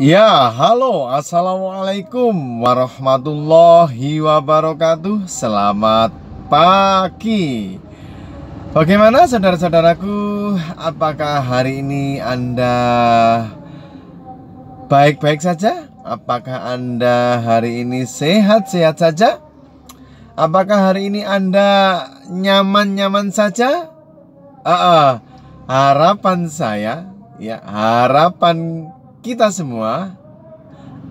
Ya, halo, assalamualaikum warahmatullahi wabarakatuh. Selamat pagi. Bagaimana saudara-saudaraku? Apakah hari ini Anda baik-baik saja? Apakah Anda hari ini sehat-sehat saja? Apakah hari ini Anda nyaman-nyaman saja? Uh, uh, harapan saya Ya, harapan kita semua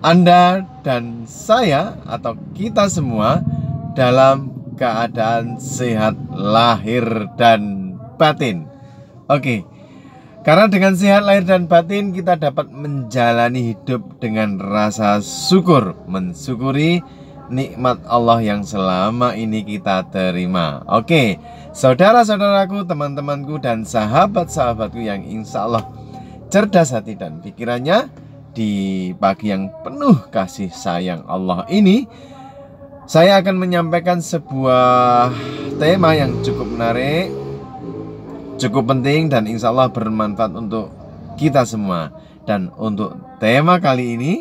Anda dan saya atau kita semua dalam keadaan sehat lahir dan batin. Oke. Karena dengan sehat lahir dan batin kita dapat menjalani hidup dengan rasa syukur, mensyukuri nikmat Allah yang selama ini kita terima. Oke, saudara-saudaraku, teman-temanku, dan sahabat-sahabatku yang insya Allah cerdas hati dan pikirannya di pagi yang penuh kasih sayang Allah ini saya akan menyampaikan sebuah tema yang cukup menarik cukup penting dan insya Allah bermanfaat untuk kita semua dan untuk tema kali ini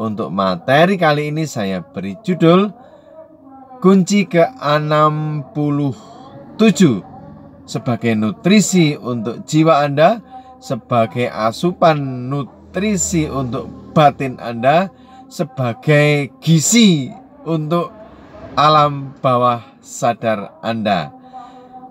untuk materi kali ini saya beri judul kunci ke-67 sebagai nutrisi untuk jiwa Anda sebagai asupan nutrisi untuk batin Anda, sebagai gizi untuk alam bawah sadar Anda.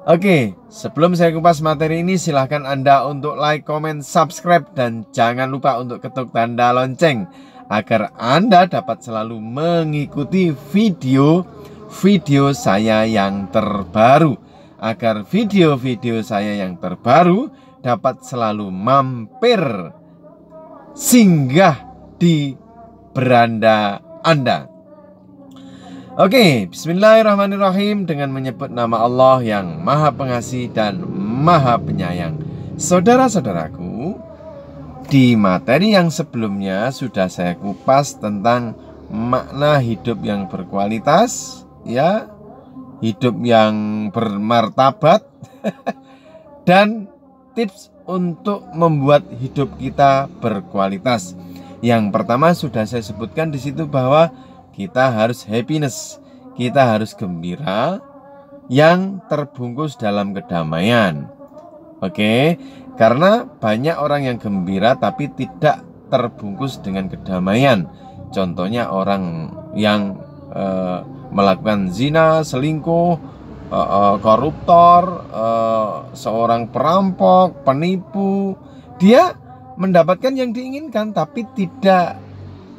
Oke, sebelum saya kupas materi ini, silahkan Anda untuk like, comment, subscribe, dan jangan lupa untuk ketuk tanda lonceng agar Anda dapat selalu mengikuti video-video saya yang terbaru. Agar video-video saya yang terbaru dapat selalu mampir singgah di beranda Anda. Oke, bismillahirrahmanirrahim dengan menyebut nama Allah yang Maha Pengasih dan Maha Penyayang. Saudara-saudaraku, di materi yang sebelumnya sudah saya kupas tentang makna hidup yang berkualitas, ya, hidup yang bermartabat dan tips untuk membuat hidup kita berkualitas. Yang pertama sudah saya sebutkan di situ bahwa kita harus happiness, kita harus gembira yang terbungkus dalam kedamaian. Oke, karena banyak orang yang gembira tapi tidak terbungkus dengan kedamaian. Contohnya orang yang e, melakukan zina, selingkuh, uh, uh, koruptor, uh, seorang perampok, penipu. Dia mendapatkan yang diinginkan tapi tidak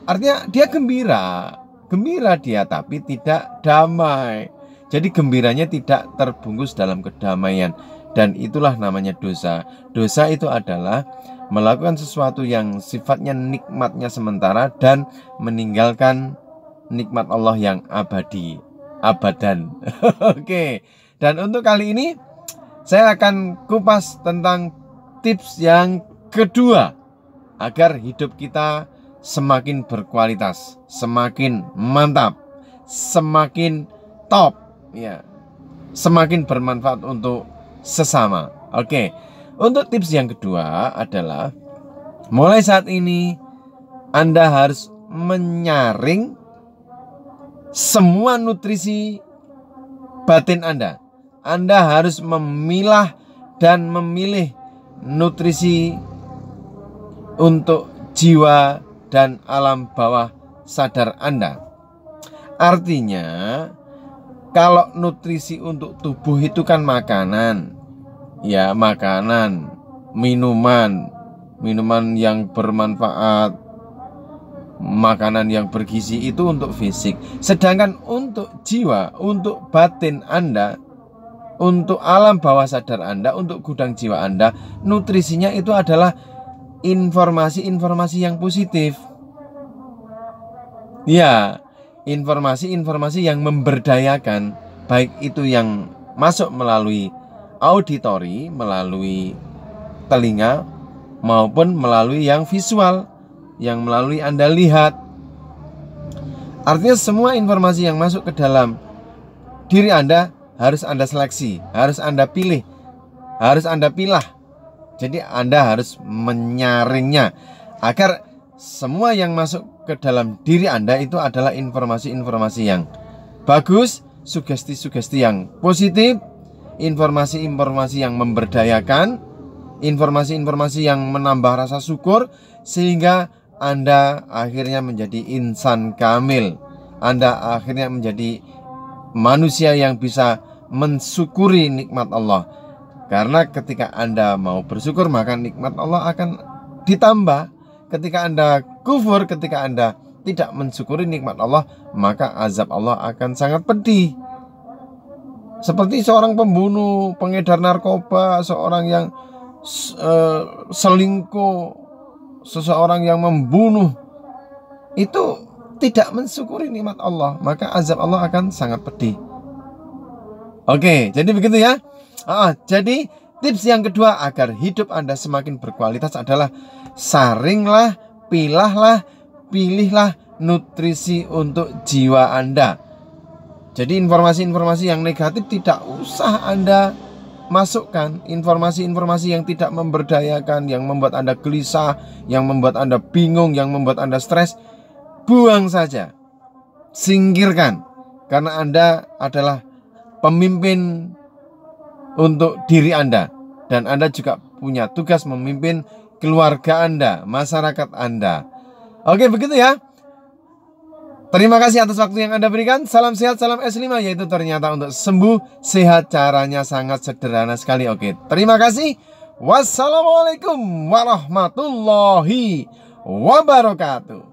artinya dia gembira. Gembira dia tapi tidak damai. Jadi gembiranya tidak terbungkus dalam kedamaian dan itulah namanya dosa. Dosa itu adalah melakukan sesuatu yang sifatnya nikmatnya sementara dan meninggalkan nikmat Allah yang abadi abadan. Oke. Dan untuk kali ini saya akan kupas tentang tips yang kedua agar hidup kita semakin berkualitas, semakin mantap, semakin top ya. Semakin bermanfaat untuk sesama. Oke. Untuk tips yang kedua adalah mulai saat ini Anda harus menyaring semua nutrisi batin Anda. Anda harus memilah dan memilih nutrisi untuk jiwa dan alam bawah sadar Anda. Artinya, kalau nutrisi untuk tubuh itu kan makanan. Ya, makanan, minuman, minuman yang bermanfaat, makanan yang bergizi itu untuk fisik. Sedangkan untuk jiwa, untuk batin Anda, untuk alam bawah sadar Anda, untuk gudang jiwa Anda, nutrisinya itu adalah informasi-informasi yang positif. Ya, informasi-informasi yang memberdayakan, baik itu yang masuk melalui auditori, melalui telinga, maupun melalui yang visual, yang melalui Anda lihat. Artinya semua informasi yang masuk ke dalam diri Anda harus Anda seleksi, harus Anda pilih, harus Anda pilah. Jadi Anda harus menyaringnya agar semua yang masuk ke dalam diri Anda itu adalah informasi-informasi yang bagus, sugesti-sugesti yang positif, informasi-informasi yang memberdayakan, informasi-informasi yang menambah rasa syukur sehingga anda akhirnya menjadi insan kamil. Anda akhirnya menjadi manusia yang bisa mensyukuri nikmat Allah. Karena ketika Anda mau bersyukur, maka nikmat Allah akan ditambah. Ketika Anda kufur, ketika Anda tidak mensyukuri nikmat Allah, maka azab Allah akan sangat pedih. Seperti seorang pembunuh, pengedar narkoba, seorang yang eh, selingkuh, seseorang yang membunuh itu tidak mensyukuri nikmat Allah, maka azab Allah akan sangat pedih. Oke, jadi begitu ya. Ah, jadi tips yang kedua agar hidup Anda semakin berkualitas adalah saringlah, pilahlah, pilihlah nutrisi untuk jiwa Anda. Jadi informasi-informasi yang negatif tidak usah Anda masukkan informasi-informasi yang tidak memberdayakan, yang membuat Anda gelisah, yang membuat Anda bingung, yang membuat Anda stres, buang saja. Singkirkan karena Anda adalah pemimpin untuk diri Anda dan Anda juga punya tugas memimpin keluarga Anda, masyarakat Anda. Oke, begitu ya. Terima kasih atas waktu yang Anda berikan. Salam sehat, salam S5 yaitu ternyata untuk sembuh sehat caranya sangat sederhana sekali. Oke, terima kasih. Wassalamualaikum warahmatullahi wabarakatuh.